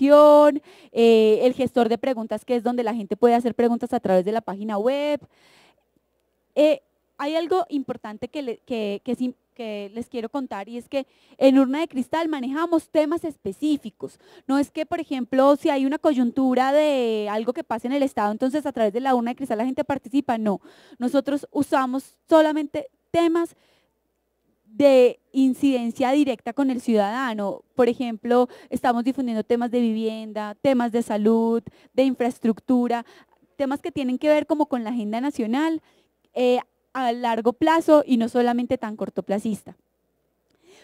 Eh, el gestor de preguntas, que es donde la gente puede hacer preguntas a través de la página web. Eh, hay algo importante que, les quiero contar y es que en urna de cristal manejamos temas específicos. No es que, por ejemplo, si hay una coyuntura de algo que pasa en el Estado, entonces a través de la urna de cristal la gente participa. No, nosotros usamos solamente temas de incidencia directa con el ciudadano. Por ejemplo, estamos difundiendo temas de vivienda, temas de salud, de infraestructura, temas que tienen que ver como con la agenda nacional eh, a largo plazo y no solamente tan cortoplacista.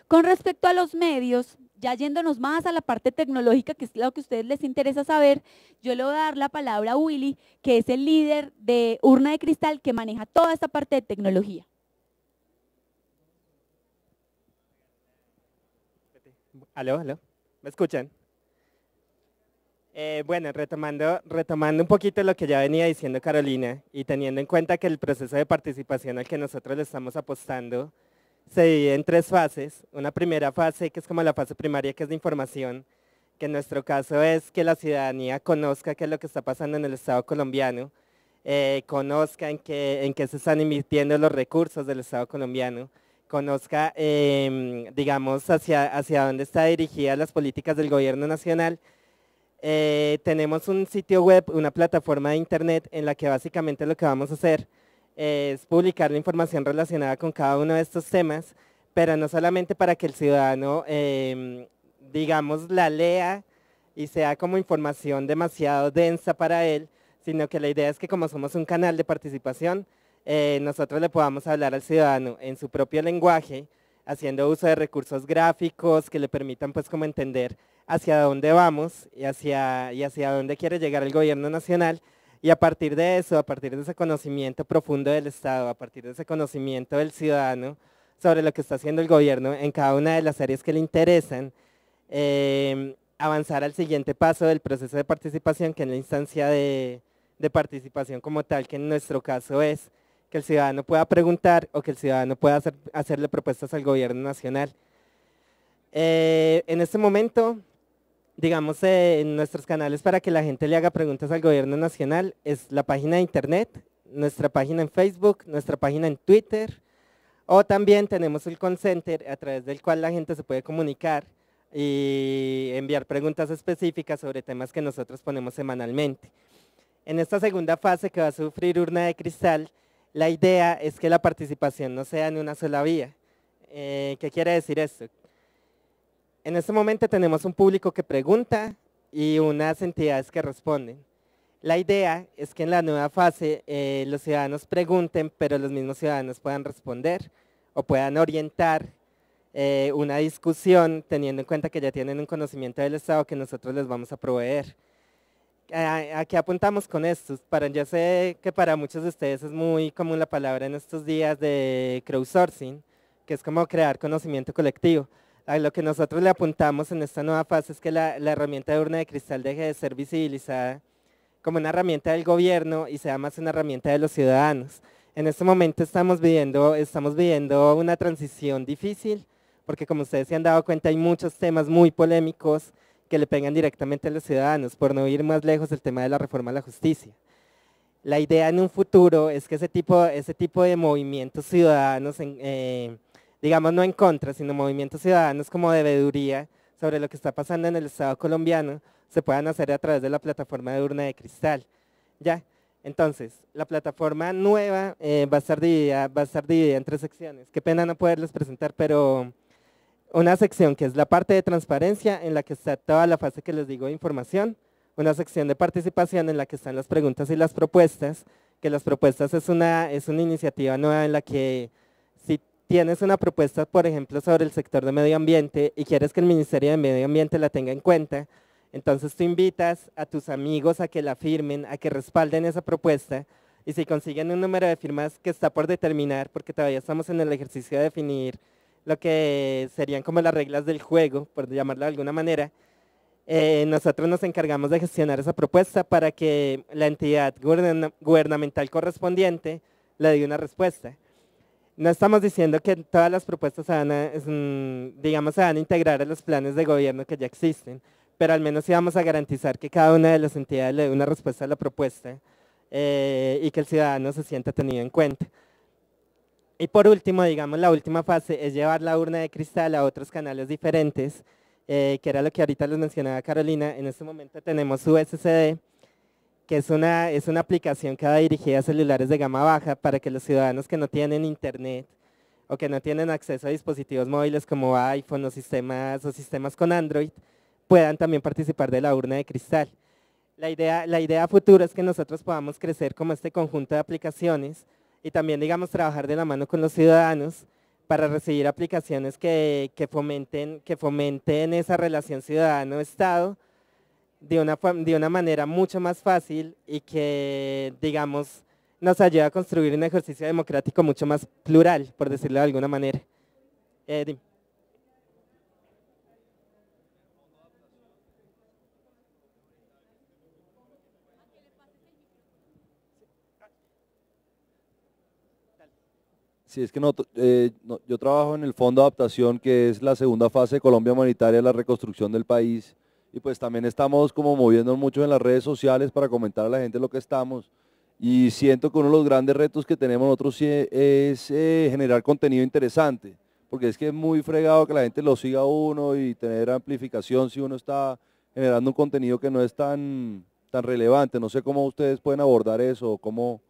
Con respecto a los medios, ya yéndonos más a la parte tecnológica, que es lo que a ustedes les interesa saber, yo le voy a dar la palabra a Willy, que es el líder de Urna de Cristal, que maneja toda esta parte de tecnología. Aló, aló. ¿Me escuchan? Eh, bueno, retomando, retomando un poquito lo que ya venía diciendo Carolina y teniendo en cuenta que el proceso de participación al que nosotros le estamos apostando se divide en tres fases. Una primera fase que es como la fase primaria que es de información, que en nuestro caso es que la ciudadanía conozca qué es lo que está pasando en el Estado colombiano, eh, conozca en qué se están invirtiendo los recursos del Estado colombiano, conozca, em, digamos, hacia, hacia dónde está dirigidas las políticas del gobierno nacional. Eh, tenemos un sitio web, una plataforma de internet en la que básicamente lo que vamos a hacer es publicar la información relacionada con cada uno de estos temas, pero no solamente para que el ciudadano, em, digamos, la lea y sea como información demasiado densa para él, sino que la idea es que como somos un canal de participación, eh, nosotros le podamos hablar al ciudadano en su propio lenguaje, haciendo uso de recursos gráficos que le permitan pues, como entender hacia dónde vamos y hacia, y hacia dónde quiere llegar el gobierno nacional. Y a partir de eso, a partir de ese conocimiento profundo del Estado, a partir de ese conocimiento del ciudadano sobre lo que está haciendo el gobierno en cada una de las áreas que le interesan, em, avanzar al siguiente paso del proceso de participación, que es la instancia de participación como tal, que en nuestro caso es que el ciudadano pueda preguntar o que el ciudadano pueda hacerle propuestas al gobierno nacional. Eh, en este momento, digamos, eh, en nuestros canales para que la gente le haga preguntas al gobierno nacional es la página de internet, nuestra página en Facebook, nuestra página en Twitter, o también tenemos el call center a través del cual la gente se puede comunicar y enviar preguntas específicas sobre temas que nosotros ponemos semanalmente. En esta segunda fase que va a sufrir Urna de Cristal, la idea es que la participación no sea en una sola vía. Eh, ¿Qué quiere decir esto? En este momento tenemos un público que pregunta y unas entidades que responden. La idea es que en la nueva fase eh, los ciudadanos pregunten, pero los mismos ciudadanos puedan responder o puedan orientar eh, una discusión teniendo en cuenta que ya tienen un conocimiento del Estado que nosotros les vamos a proveer. ¿A qué apuntamos con esto? Para, yo sé que para muchos de ustedes es muy común la palabra en estos días de crowdsourcing, que es como crear conocimiento colectivo. A lo que nosotros le apuntamos en esta nueva fase es que la, herramienta de urna de cristal deje de ser visibilizada como una herramienta del gobierno y sea más una herramienta de los ciudadanos. En este momento estamos viviendo, estamos viviendo una transición difícil, porque como ustedes se han dado cuenta hay muchos temas muy polémicos que le pegan directamente a los ciudadanos, por no ir más lejos el tema de la reforma a la justicia. La idea en un futuro es que ese tipo, ese tipo de movimientos ciudadanos, eh, digamos no en contra, sino movimientos ciudadanos como de veeduría sobre lo que está pasando en el Estado colombiano, se puedan hacer a través de la plataforma de urna de cristal. ¿Ya? Entonces, la plataforma nueva eh, va, a estar va a estar dividida en tres secciones. Qué pena no poderles presentar, pero una sección que es la parte de transparencia en la que está toda la fase que les digo de información, una sección de participación en la que están las preguntas y las propuestas, que las propuestas es una, es una iniciativa nueva en la que si tienes una propuesta, por ejemplo, sobre el sector de medio ambiente y quieres que el Ministerio de Medio Ambiente la tenga en cuenta, entonces tú invitas a tus amigos a que la firmen, a que respalden esa propuesta y si consiguen un número de firmas que está por determinar, porque todavía estamos en el ejercicio de definir lo que serían como las reglas del juego, por llamarlo de alguna manera, eh, nosotros nos encargamos de gestionar esa propuesta para que la entidad gubernamental correspondiente le dé una respuesta. No estamos diciendo que todas las propuestas se van a, mm, digamos, se van a integrar a los planes de gobierno que ya existen, pero al menos sí vamos a garantizar que cada una de las entidades le dé una respuesta a la propuesta eh, y que el ciudadano se sienta tenido en cuenta. Y por último, digamos, la última fase es llevar la urna de cristal a otros canales diferentes, eh, que era lo que ahorita les mencionaba Carolina. En este momento tenemos USCD, que es una, es una aplicación que va dirigida a celulares de gama baja para que los ciudadanos que no tienen internet o que no tienen acceso a dispositivos móviles como iPhone o sistemas, o sistemas con Android puedan también participar de la urna de cristal. La idea, la idea futura es que nosotros podamos crecer como este conjunto de aplicaciones y también, digamos, trabajar de la mano con los ciudadanos para recibir aplicaciones que, fomenten, que fomenten esa relación ciudadano-estado de una, de una manera mucho más fácil y que, digamos, nos ayude a construir un ejercicio democrático mucho más plural, por decirlo de alguna manera. Eh, Sí, es que eh, no, yo trabajo en el Fondo de Adaptación, que es la segunda fase de Colombia Humanitaria, la reconstrucción del país. Y pues también estamos como moviéndonos mucho en las redes sociales para comentar a la gente lo que estamos. Y siento que uno de los grandes retos que tenemos nosotros es eh, generar contenido interesante, porque es que es muy fregado que la gente lo siga uno y tener amplificación si uno está generando un contenido que no es tan, tan relevante. No sé cómo ustedes pueden abordar eso, cómo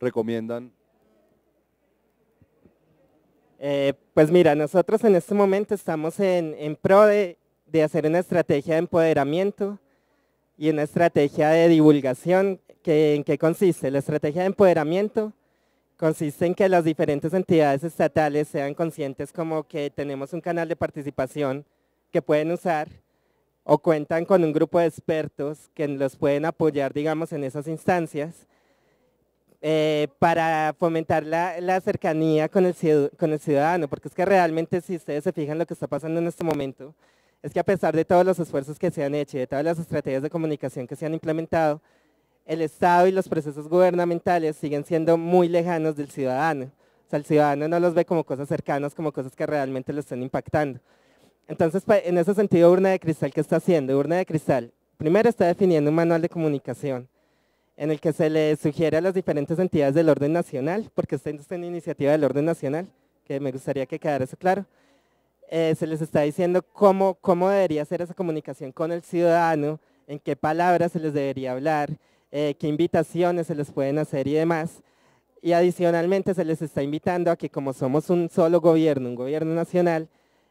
recomiendan eh, pues mira, nosotros en este momento estamos en, pro de, hacer una estrategia de empoderamiento y una estrategia de divulgación. Que, ¿En qué consiste? La estrategia de empoderamiento consiste en que las diferentes entidades estatales sean conscientes como que tenemos un canal de participación que pueden usar o cuentan con un grupo de expertos que los pueden apoyar, digamos, en esas instancias eh, para fomentar la, cercanía con el, con el, ciudadano, porque es que realmente si ustedes se fijan lo que está pasando en este momento, es que a pesar de todos los esfuerzos que se han hecho y de todas las estrategias de comunicación que se han implementado, el Estado y los procesos gubernamentales siguen siendo muy lejanos del ciudadano. O sea, el ciudadano no los ve como cosas cercanas, como cosas que realmente lo están impactando. Entonces, pues, en ese sentido, Urna de Cristal, ¿qué está haciendo? Urna de Cristal, primero está definiendo un manual de comunicación en el que se le sugiere a las diferentes entidades del orden nacional, porque usted está en iniciativa del orden nacional, que me gustaría que quedara eso claro, eh, se les está diciendo cómo, debería ser esa comunicación con el ciudadano, en qué palabras se les debería hablar, eh, qué invitaciones se les pueden hacer y demás. Y adicionalmente se les está invitando a que como somos un solo gobierno, un gobierno nacional,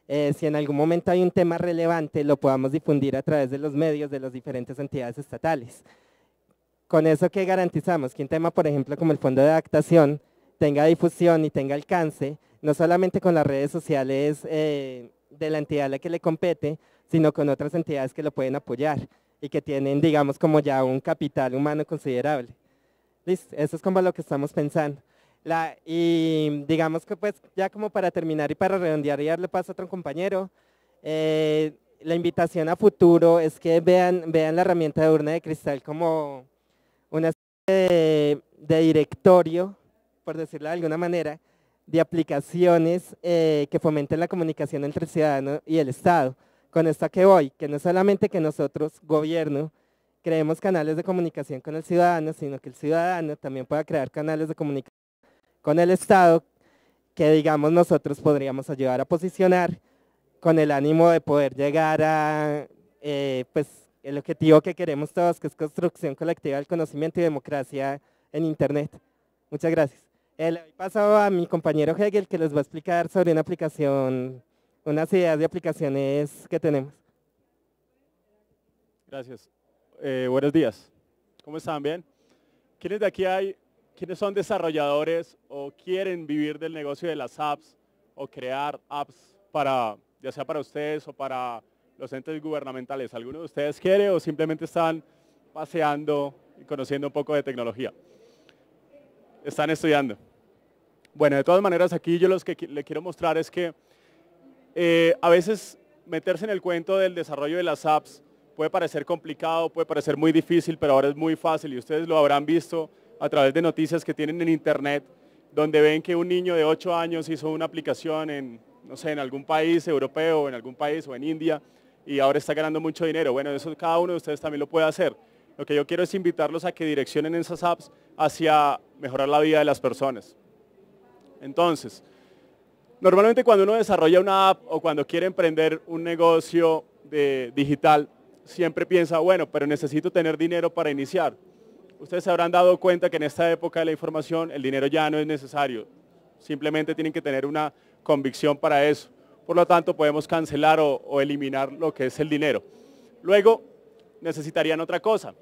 eh, si en algún momento hay un tema relevante, lo podamos difundir a través de los medios de las diferentes entidades estatales. Con eso que garantizamos que un tema, por ejemplo, como el fondo de adaptación, tenga difusión y tenga alcance, no solamente con las redes sociales eh, de la entidad a la que le compete, sino con otras entidades que lo pueden apoyar y que tienen, digamos, como ya un capital humano considerable. Listo, eso es como lo que estamos pensando. y digamos que pues ya como para terminar y para redondear y darle paso a otro compañero, eh, la invitación a futuro es que vean, vean la herramienta de urna de cristal como una serie de, directorio, por decirlo de alguna manera, de aplicaciones eh, que fomenten la comunicación entre el ciudadano y el Estado. Con esta que voy, que no solamente que nosotros, gobierno, creemos canales de comunicación con el ciudadano, sino que el ciudadano también pueda crear canales de comunicación con el Estado, que digamos nosotros podríamos ayudar a posicionar con el ánimo de poder llegar a eh, pues, el objetivo que queremos todos, que es construcción colectiva del conocimiento y democracia en Internet. Muchas gracias. Eh, le a mi compañero Hegel, que les va a explicar sobre una aplicación, unas ideas de aplicaciones que tenemos. Gracias. Eh, buenos días. ¿Cómo están? ¿Bien? ¿Quiénes de aquí hay, ¿Quienes son desarrolladores o quieren vivir del negocio de las apps o crear apps para, ya sea para ustedes o para los gubernamentales. ¿Alguno de ustedes quiere o simplemente están paseando y conociendo un poco de tecnología? Están estudiando. Bueno, de todas maneras, aquí yo lo que le quiero mostrar es que eh, a veces meterse en el cuento del desarrollo de las apps puede parecer complicado, puede parecer muy difícil, pero ahora es muy fácil y ustedes lo habrán visto a través de noticias que tienen en internet, donde ven que un niño de 8 años hizo una aplicación en, no sé, en algún país europeo, en algún país o en India, y ahora está ganando mucho dinero. Bueno, eso cada uno de ustedes también lo puede hacer. Lo que yo quiero es invitarlos a que direccionen esas apps hacia mejorar la vida de las personas. Entonces, normalmente cuando uno desarrolla una app o cuando quiere emprender un negocio de, digital, siempre piensa, bueno, pero necesito tener dinero para iniciar. Ustedes se habrán dado cuenta que en esta época de la información el dinero ya no es necesario. Simplemente tienen que tener una convicción para eso por lo tanto podemos cancelar o, eliminar lo que es el dinero. Luego, necesitarían otra cosa,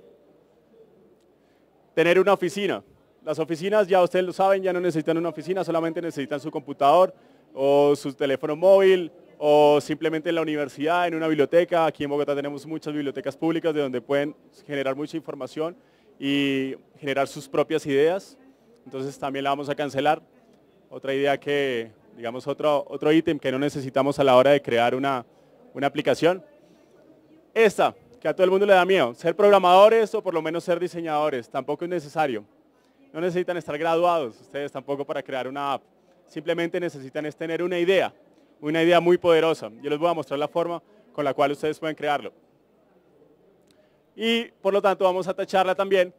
tener una oficina. Las oficinas, ya ustedes lo saben, ya no necesitan una oficina, solamente necesitan su computador o su teléfono móvil o simplemente en la universidad, en una biblioteca. Aquí en Bogotá tenemos muchas bibliotecas públicas de donde pueden generar mucha información y generar sus propias ideas. Entonces también la vamos a cancelar. Otra idea que digamos, otro, otro ítem que no necesitamos a la hora de crear una, una aplicación. Esta, que a todo el mundo le da miedo, ser programadores o por lo menos ser diseñadores, tampoco es necesario. No necesitan estar graduados ustedes tampoco para crear una app. Simplemente necesitan es tener una idea, una idea muy poderosa. Yo les voy a mostrar la forma con la cual ustedes pueden crearlo. Y por lo tanto vamos a tacharla también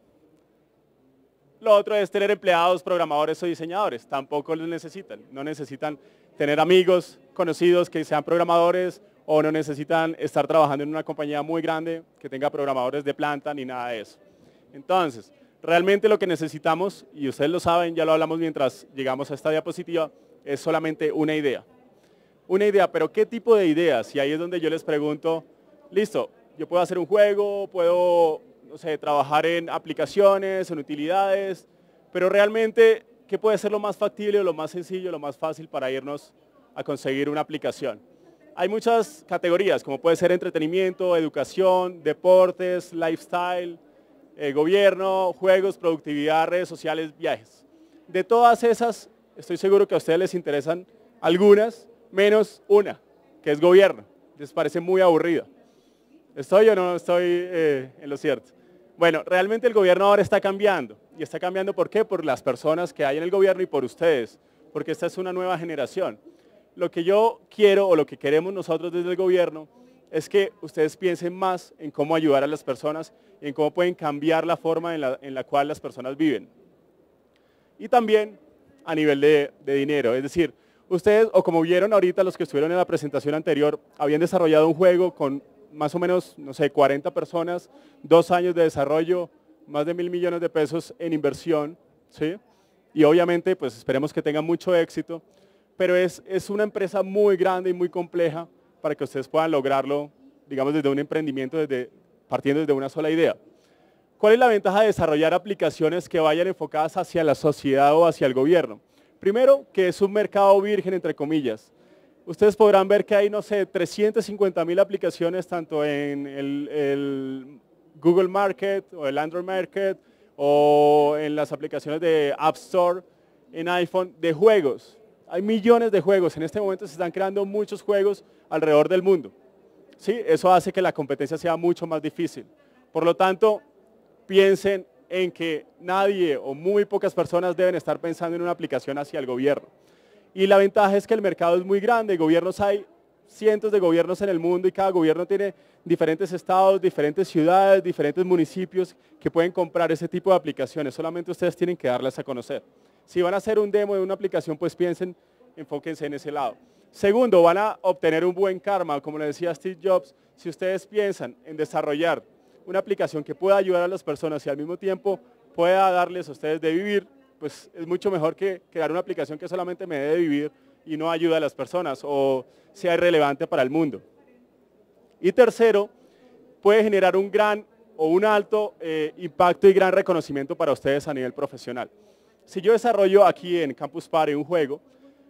lo otro es tener empleados, programadores o diseñadores. Tampoco los necesitan. No necesitan tener amigos, conocidos que sean programadores o no necesitan estar trabajando en una compañía muy grande que tenga programadores de planta ni nada de eso. Entonces, realmente lo que necesitamos, y ustedes lo saben, ya lo hablamos mientras llegamos a esta diapositiva, es solamente una idea. Una idea, pero ¿qué tipo de ideas? Y ahí es donde yo les pregunto, listo, yo puedo hacer un juego, puedo o sea, trabajar en aplicaciones, en utilidades, pero realmente, ¿qué puede ser lo más factible, lo más sencillo, lo más fácil para irnos a conseguir una aplicación? Hay muchas categorías, como puede ser entretenimiento, educación, deportes, lifestyle, eh, gobierno, juegos, productividad, redes sociales, viajes. De todas esas, estoy seguro que a ustedes les interesan algunas, menos una, que es gobierno. Les parece muy aburrido. ¿Estoy o no estoy eh, en lo cierto? Bueno, realmente el gobierno ahora está cambiando. ¿Y está cambiando por qué? Por las personas que hay en el gobierno y por ustedes, porque esta es una nueva generación. Lo que yo quiero o lo que queremos nosotros desde el gobierno es que ustedes piensen más en cómo ayudar a las personas y en cómo pueden cambiar la forma en la, cual las personas viven. Y también a nivel de, de dinero, es decir, ustedes, o como vieron ahorita los que estuvieron en la presentación anterior, habían desarrollado un juego con más o menos, no sé, 40 personas, dos años de desarrollo, más de mil millones de pesos en inversión, ¿sí? Y obviamente, pues esperemos que tenga mucho éxito, pero es, es una empresa muy grande y muy compleja para que ustedes puedan lograrlo, digamos, desde un emprendimiento, desde, partiendo desde una sola idea. ¿Cuál es la ventaja de desarrollar aplicaciones que vayan enfocadas hacia la sociedad o hacia el gobierno? Primero, que es un mercado virgen, entre comillas. Ustedes podrán ver que hay, no sé, 350 mil aplicaciones tanto en el, Google Market o el Android Market o en las aplicaciones de App Store, en iPhone, de juegos. Hay millones de juegos. En este momento se están creando muchos juegos alrededor del mundo. Eso hace que la competencia sea mucho más difícil. Por lo tanto, piensen en que nadie o muy pocas personas deben estar pensando en una aplicación hacia el gobierno. Y la ventaja es que el mercado es muy grande, gobiernos hay cientos de gobiernos en el mundo y cada gobierno tiene diferentes estados, diferentes ciudades, diferentes municipios que pueden comprar ese tipo de aplicaciones. Solamente ustedes tienen que darlas a conocer. Si van a hacer un demo de una aplicación, pues piensen, enfóquense en ese lado. Segundo, van a obtener un buen karma. Como le decía Steve Jobs, si ustedes piensan en desarrollar una aplicación que pueda ayudar a las personas y al mismo tiempo pueda darles a ustedes de vivir, pues es mucho mejor que crear una aplicación que solamente me debe vivir y no ayuda a las personas o sea irrelevante para el mundo. Y tercero, puede generar un gran o un alto eh, impacto y gran reconocimiento para ustedes a nivel profesional. Si yo desarrollo aquí en Campus Party un juego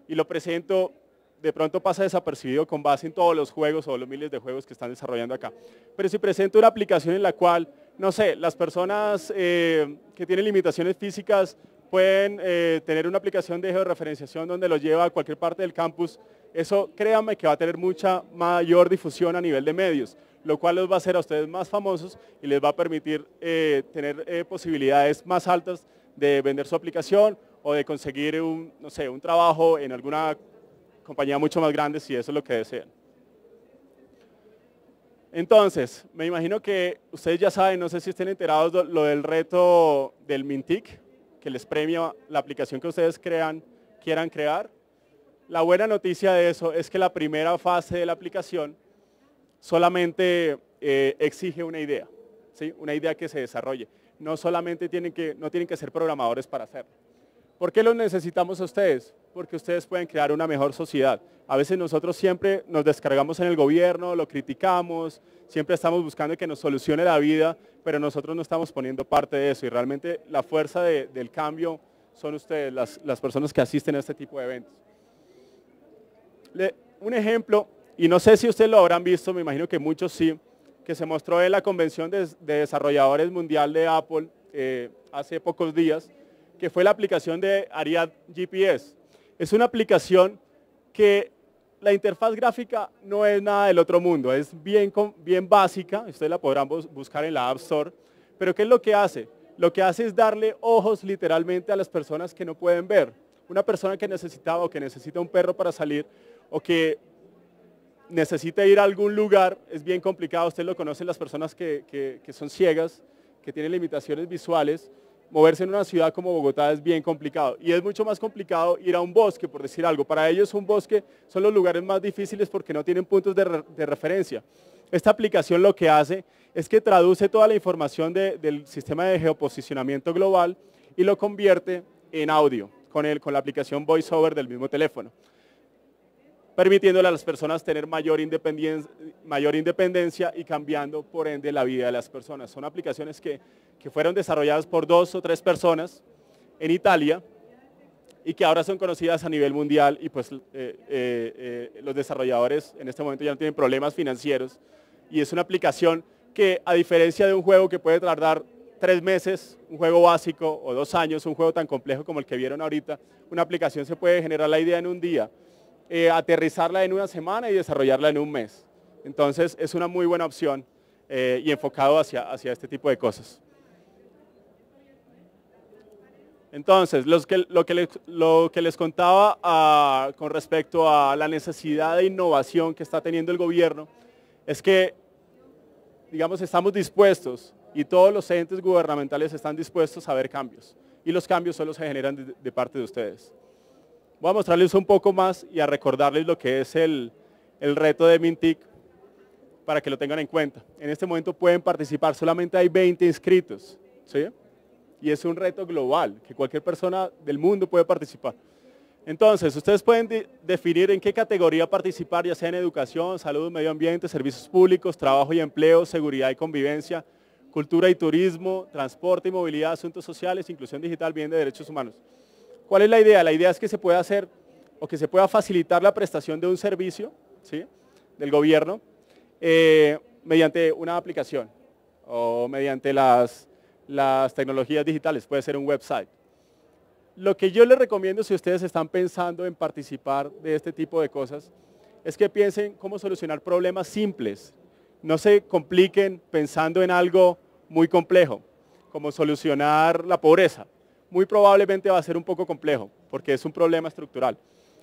y lo presento, de pronto pasa desapercibido con base en todos los juegos o los miles de juegos que están desarrollando acá. Pero si presento una aplicación en la cual, no sé, las personas eh, que tienen limitaciones físicas pueden eh, tener una aplicación de georreferenciación donde los lleva a cualquier parte del campus, eso créanme que va a tener mucha mayor difusión a nivel de medios, lo cual los va a hacer a ustedes más famosos y les va a permitir eh, tener eh, posibilidades más altas de vender su aplicación o de conseguir un, no sé, un trabajo en alguna compañía mucho más grande si eso es lo que desean. Entonces, me imagino que ustedes ya saben, no sé si estén enterados lo del reto del Mintic, que les premia la aplicación que ustedes crean, quieran crear. La buena noticia de eso es que la primera fase de la aplicación solamente eh, exige una idea, una idea que se desarrolle. No solamente tienen que, no tienen que ser programadores para hacerlo. ¿Por qué los necesitamos a ustedes? Porque ustedes pueden crear una mejor sociedad. A veces nosotros siempre nos descargamos en el gobierno, lo criticamos, siempre estamos buscando que nos solucione la vida pero nosotros no estamos poniendo parte de eso y realmente la fuerza del cambio son ustedes, las, personas que asisten a este tipo de eventos. un ejemplo, y no sé si ustedes lo habrán visto, me imagino que muchos sí, que se mostró en la Convención de, Desarrolladores Mundial de Apple eh, hace pocos días, que fue la aplicación de Ariad GPS. Es una aplicación que la interfaz gráfica no es nada del otro mundo, es bien, bien básica, ustedes la podrán buscar en la App Store, pero ¿qué es lo que hace? Lo que hace es darle ojos literalmente a las personas que no pueden ver. Una persona que necesitaba o que necesita un perro para salir o que necesita ir a algún lugar, es bien complicado, ustedes lo conocen las personas que son ciegas, que tienen limitaciones visuales, moverse en una ciudad como Bogotá es bien complicado y es mucho más complicado ir a un bosque, por decir algo. Para ellos un bosque son los lugares más difíciles porque no tienen puntos de, referencia. Esta aplicación lo que hace es que traduce toda la información del sistema de geoposicionamiento global y lo convierte en audio con, con la aplicación VoiceOver del mismo teléfono permitiéndole a las personas tener mayor independencia, y cambiando, por ende, la vida de las personas. Son aplicaciones que, fueron desarrolladas por dos o tres personas en Italia y que ahora son conocidas a nivel mundial y pues eh, eh, eh, los desarrolladores en este momento ya no tienen problemas financieros y es una aplicación que a diferencia de un juego que puede tardar tres meses, un juego básico o dos años, un juego tan complejo como el que vieron ahorita, una aplicación se puede generar la idea en un día eh, aterrizarla en una semana y desarrollarla en un mes. Entonces es una muy buena opción eh, y enfocado hacia, hacia este tipo de cosas. Entonces, lo, que les, contaba ah, con respecto a la necesidad de innovación que está teniendo el gobierno es que, digamos, estamos dispuestos y todos los entes gubernamentales están dispuestos a ver cambios. Y los cambios solo se generan de parte de ustedes. Voy a mostrarles un poco más y a recordarles lo que es el, reto de Mintic para que lo tengan en cuenta. En este momento pueden participar, solamente hay 20 inscritos, ¿sí? Y es un reto global, que cualquier persona del mundo puede participar. Entonces, ustedes pueden definir en qué categoría participar, ya sea en educación, salud, medio ambiente, servicios públicos, trabajo y empleo, seguridad y convivencia, cultura y turismo, transporte y movilidad, asuntos sociales, inclusión digital, bien de derechos humanos. ¿Cuál es la idea? La idea es que se pueda hacer o que se pueda facilitar la prestación de un servicio del gobierno eh, mediante una aplicación o mediante las, las tecnologías digitales, puede ser un website. Lo que yo les recomiendo si ustedes están pensando en participar de este tipo de cosas es que piensen cómo solucionar problemas simples. No se compliquen pensando en algo muy complejo, como solucionar la pobreza muy probablemente va a ser un poco complejo, porque es un problema estructural.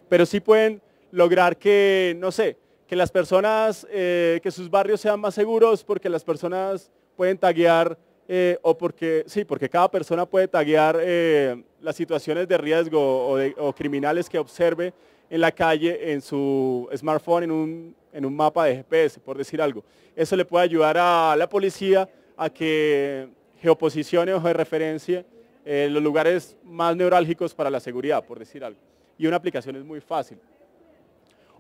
Pero sí pueden lograr que, no sé, que las personas, eh, que sus barrios sean más seguros porque las personas pueden taguear eh, o porque, sí, porque cada persona puede taguear eh, las situaciones de riesgo o, criminales que observe en la calle, en su smartphone, en un, en un mapa de GPS, por decir algo. Eso le puede ayudar a la policía a que geoposicione o referencia eh, los lugares más neurálgicos para la seguridad, por decir algo. Y una aplicación es muy fácil.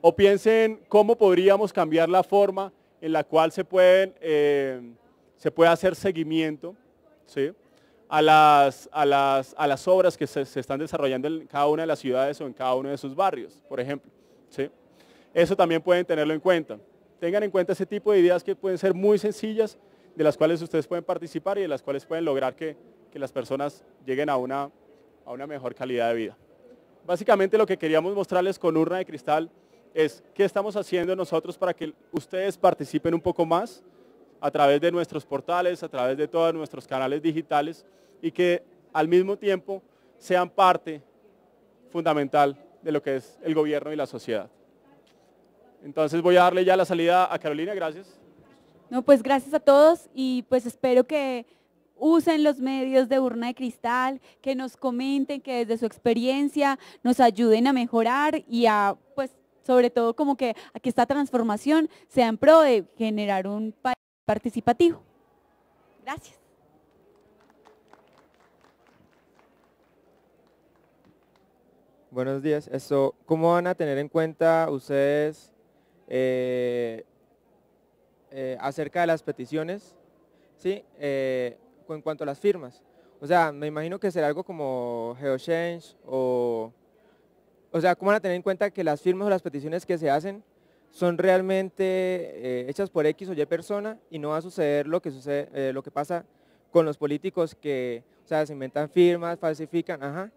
O piensen cómo podríamos cambiar la forma en la cual se, pueden, eh, se puede hacer seguimiento a, las, a, las, obras que se, están desarrollando en cada una de las ciudades o en cada uno de sus barrios, por ejemplo. Eso también pueden tenerlo en cuenta. Tengan en cuenta ese tipo de ideas que pueden ser muy sencillas, de las cuales ustedes pueden participar y de las cuales pueden lograr que que las personas lleguen a una, a una mejor calidad de vida. Básicamente lo que queríamos mostrarles con Urna de Cristal es qué estamos haciendo nosotros para que ustedes participen un poco más a través de nuestros portales, a través de todos nuestros canales digitales y que al mismo tiempo sean parte fundamental de lo que es el gobierno y la sociedad. Entonces voy a darle ya la salida a Carolina, gracias. No, pues gracias a todos y pues espero que usen los medios de urna de cristal, que nos comenten, que desde su experiencia nos ayuden a mejorar y a, pues, sobre todo como que, a que esta transformación sea en pro de generar un país participativo. Gracias. Buenos días. Eso, ¿Cómo van a tener en cuenta ustedes eh, eh, acerca de las peticiones? ¿sí? Eh, en cuanto a las firmas. O sea, me imagino que será algo como GeoChange o... O sea, ¿cómo van a tener en cuenta que las firmas o las peticiones que se hacen son realmente eh, hechas por X o Y persona y no va a suceder lo que, sucede, eh, lo que pasa con los políticos que, o sea, se inventan firmas, falsifican, ajá.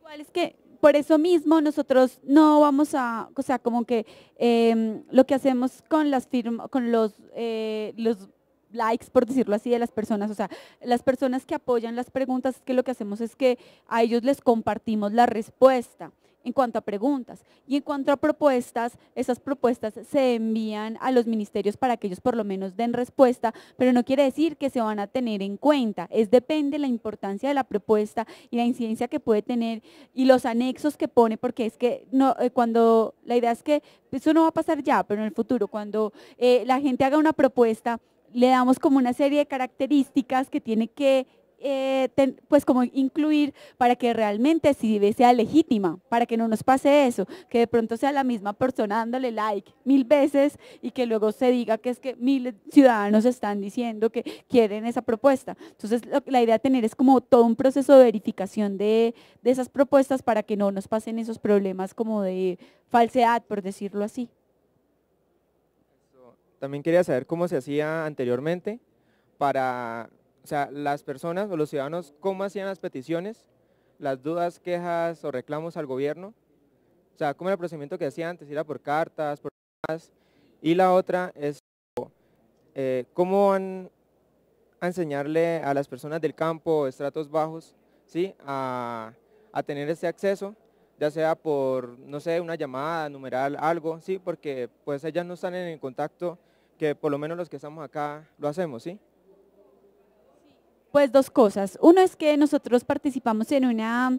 Igual es que por eso mismo nosotros no vamos a, o sea, como que em, lo que hacemos con las firmas, con los, eh, los likes, por decirlo así, de las personas. O sea, las personas que apoyan las preguntas, es que lo que hacemos es que a ellos les compartimos la respuesta en cuanto a preguntas. Y en cuanto a propuestas, esas propuestas se envían a los ministerios para que ellos por lo menos den respuesta, pero no quiere decir que se van a tener en cuenta. Es depende la importancia de la propuesta y la incidencia que puede tener y los anexos que pone, porque es que no, eh, cuando la idea es que eso no va a pasar ya, pero en el futuro, cuando eh, la gente haga una propuesta, le damos como una serie de características que tiene que eh, pues como incluir para que realmente si sea legítima, para que no nos pase eso, que de pronto sea la misma persona dándole like mil veces y que luego se diga que es que mil ciudadanos están diciendo que quieren esa propuesta. Entonces la idea de tener es como todo un proceso de verificación de esas propuestas para que no nos pasen esos problemas como de falsedad, por decirlo así. También quería saber cómo se hacía anteriormente para, las personas o los ciudadanos, cómo hacían las peticiones, las dudas, quejas o reclamos al gobierno. O sea, cómo era el procedimiento que hacía antes, era por cartas, por... Y la otra es eh, cómo van a enseñarle a las personas del campo, estratos bajos, ¿sí? a, tener ese acceso, ya sea por, no sé, una llamada, numeral, algo, ¿sí? porque pues ellas no están en contacto que por lo menos los que estamos acá lo hacemos, ¿sí? Pues dos cosas. Uno es que nosotros participamos en una,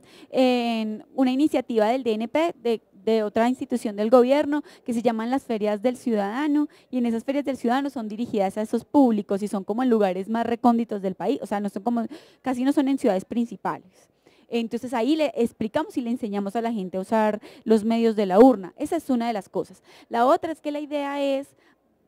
una iniciativa del DNP, de, otra institución del gobierno, que se llaman las ferias del ciudadano, y en esas ferias del ciudadano son dirigidas a esos públicos y son como en lugares más recónditos del país, o sea, no como, casi no son en ciudades principales. Entonces ahí le explicamos y le enseñamos a la gente a usar los medios de la urna. Esa es una de las cosas. La otra es que la idea es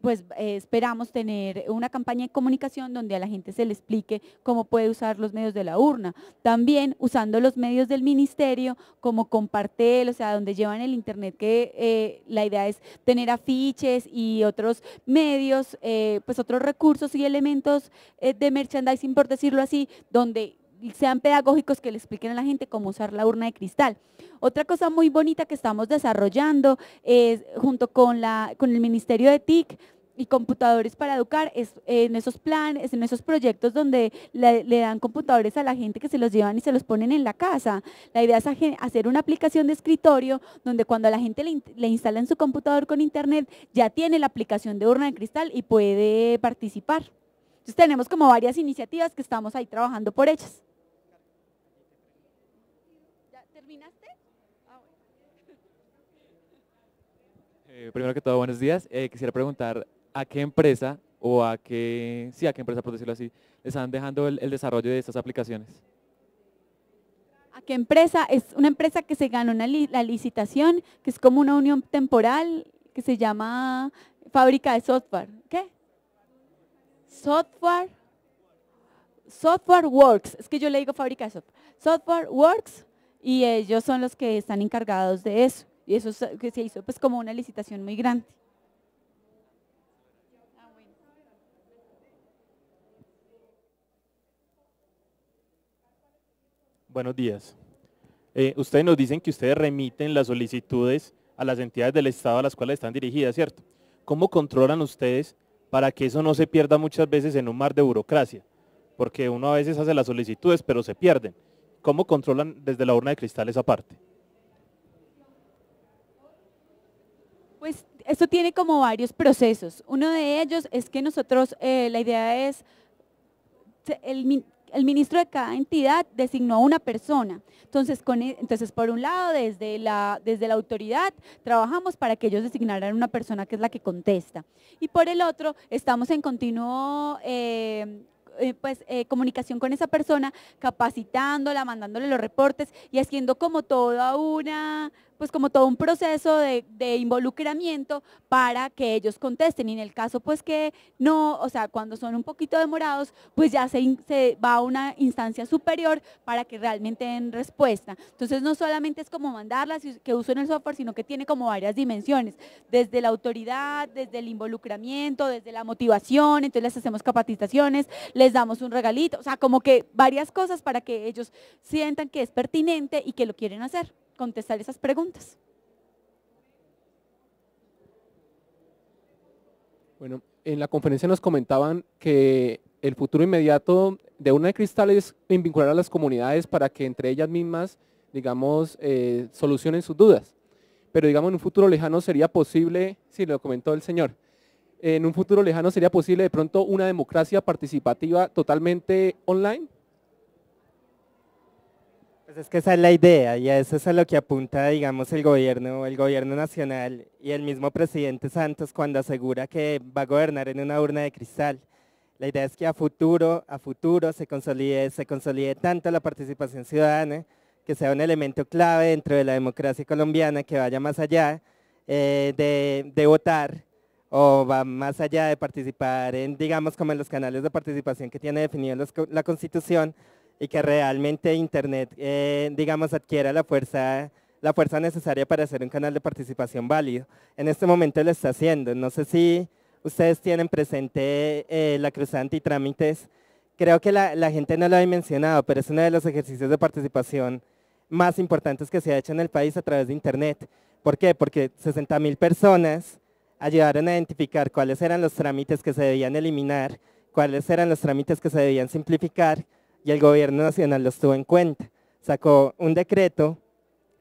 pues eh, esperamos tener una campaña de comunicación donde a la gente se le explique cómo puede usar los medios de la urna. También usando los medios del ministerio como compartel, o sea, donde llevan el internet, que eh, la idea es tener afiches y otros medios, eh, pues otros recursos y elementos de merchandising, por decirlo así, donde sean pedagógicos que le expliquen a la gente cómo usar la urna de cristal. Otra cosa muy bonita que estamos desarrollando es junto con, la, con el Ministerio de TIC, y computadores para educar es en esos planes, en esos proyectos donde le, dan computadores a la gente que se los llevan y se los ponen en la casa. La idea es hacer una aplicación de escritorio donde cuando a la gente le, instala en su computador con internet ya tiene la aplicación de urna de cristal y puede participar. Entonces tenemos como varias iniciativas que estamos ahí trabajando por ellas. Ah, eh, primero que todo, buenos días. Eh, quisiera preguntar a qué empresa o a qué, sí, a qué empresa, por decirlo así, están dejando el, desarrollo de estas aplicaciones? ¿A qué empresa? Es una empresa que se ganó la licitación, que es como una unión temporal, que se llama fábrica de software. ¿Qué? Software. Software Works. Es que yo le digo fábrica de software. Software Works y ellos son los que están encargados de eso. Y eso se hizo pues como una licitación muy grande. Buenos días. Eh, ustedes nos dicen que ustedes remiten las solicitudes a las entidades del Estado a las cuales están dirigidas, ¿cierto? ¿Cómo controlan ustedes para que eso no se pierda muchas veces en un mar de burocracia? Porque uno a veces hace las solicitudes, pero se pierden. ¿Cómo controlan desde la urna de cristal esa parte? Pues esto tiene como varios procesos. Uno de ellos es que nosotros, eh, la idea es el, el ministro de cada entidad designó a una persona. Entonces, e, entonces por un lado, desde la, desde la autoridad trabajamos para que ellos designaran una persona que es la que contesta. Y por el otro, estamos en continuo... Eh, eh, pues, eh, comunicación con esa persona, capacitándola, mandándole los reportes y haciendo como toda una, pues como todo un proceso de, involucramiento para que ellos contesten. Y en el caso pues que no, o sea, cuando son un poquito demorados, pues ya se, se va a una instancia superior para que realmente den respuesta. Entonces no solamente es como mandarlas que usen el software, sino que tiene como varias dimensiones, desde la autoridad, desde el involucramiento, desde la motivación, entonces les hacemos capacitaciones, les damos un regalito, o sea, como que varias cosas para que ellos sientan que es pertinente y que lo quieren hacer contestar esas preguntas. Bueno, en la conferencia nos comentaban que el futuro inmediato de una de cristal es vincular a las comunidades para que entre ellas mismas, digamos, eh, solucionen sus dudas. Pero digamos, en un futuro lejano sería posible, si lo comentó el señor, en un futuro lejano sería posible de pronto una democracia participativa totalmente online. Pues es que esa es la idea y a eso es a lo que apunta, digamos, el gobierno, el gobierno nacional y el mismo presidente Santos cuando asegura que va a gobernar en una urna de cristal. La idea es que a futuro, a futuro se consolide, se consolide tanto la participación ciudadana, que sea un elemento clave dentro de la democracia colombiana, que vaya más allá eh, de, votar o va más allá de participar en, digamos, como en los canales de participación que tiene definido la Constitución, y que realmente Internet, eh, digamos, adquiera la fuerza, la fuerza necesaria para ser un canal de participación válido. En este momento lo está haciendo. No sé si ustedes tienen presente eh, la cruzada antitrámites. Creo que la, la, gente no lo ha mencionado, pero es uno de los ejercicios de participación más importantes que se ha hecho en el país a través de Internet. ¿Por qué? Porque 60.000 personas ayudaron a identificar cuáles eran los trámites que se debían eliminar, cuáles eran los trámites que se debían simplificar y el gobierno nacional los tuvo en cuenta. Sacó un decreto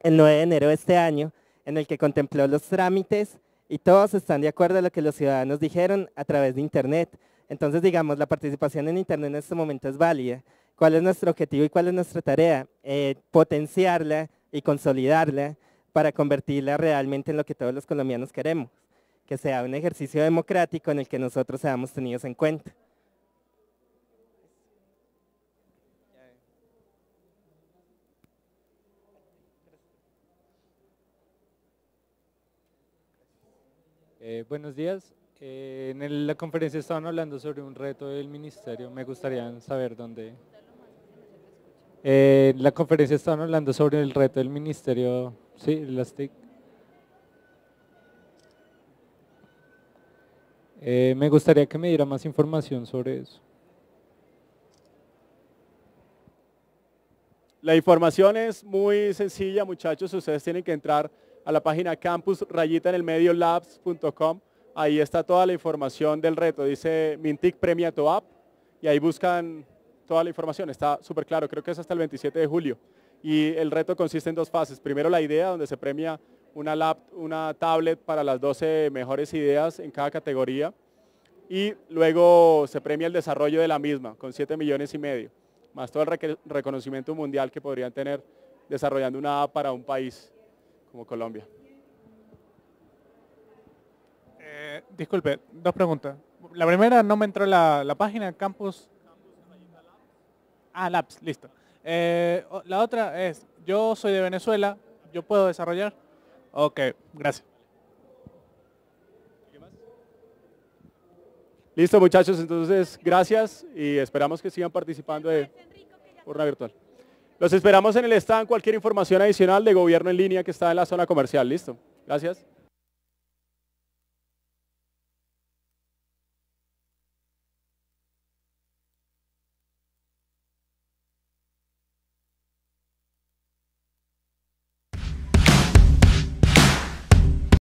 el 9 de enero de este año en el que contempló los trámites y todos están de acuerdo a lo que los ciudadanos dijeron a través de Internet. Entonces, digamos, la participación en Internet en este momento es válida. ¿Cuál es nuestro objetivo y cuál es nuestra tarea? Eh, potenciarla y consolidarla para convertirla realmente en lo que todos los colombianos queremos, que sea un ejercicio democrático en el que nosotros seamos tenidos en cuenta. Eh, buenos días. Eh, en la conferencia estaban hablando sobre un reto del ministerio. Me gustaría saber dónde. Eh, la conferencia estaban hablando sobre el reto del ministerio. Sí, las TIC. me gustaría que me diera más información sobre eso. La información es muy sencilla, muchachos. Ustedes tienen que entrar a la página campus rayita en el medio labs.com. Ahí está toda la información del reto. Dice Mintic Premia tu app y ahí buscan toda la información. Está súper claro, creo que es hasta el 27 de julio. Y el reto consiste en dos fases. Primero la idea, donde se premia una, una tablet para las 12 mejores ideas en cada categoría. Y luego se premia el desarrollo de la misma con 7 millones y medio, más todo el reconocimiento mundial que podrían tener desarrollando una app para un país como Colombia. Eh, disculpe, dos preguntas. La primera, no me entró la, la página, Campus... Ah, Labs, listo. Eh, la otra es, yo soy de Venezuela, ¿yo puedo desarrollar? Ok, gracias. Listo muchachos, entonces gracias y esperamos que sigan participando de Urna Virtual. Los esperamos en el stand, cualquier información adicional de gobierno en línea que está en la zona comercial. Listo. Gracias.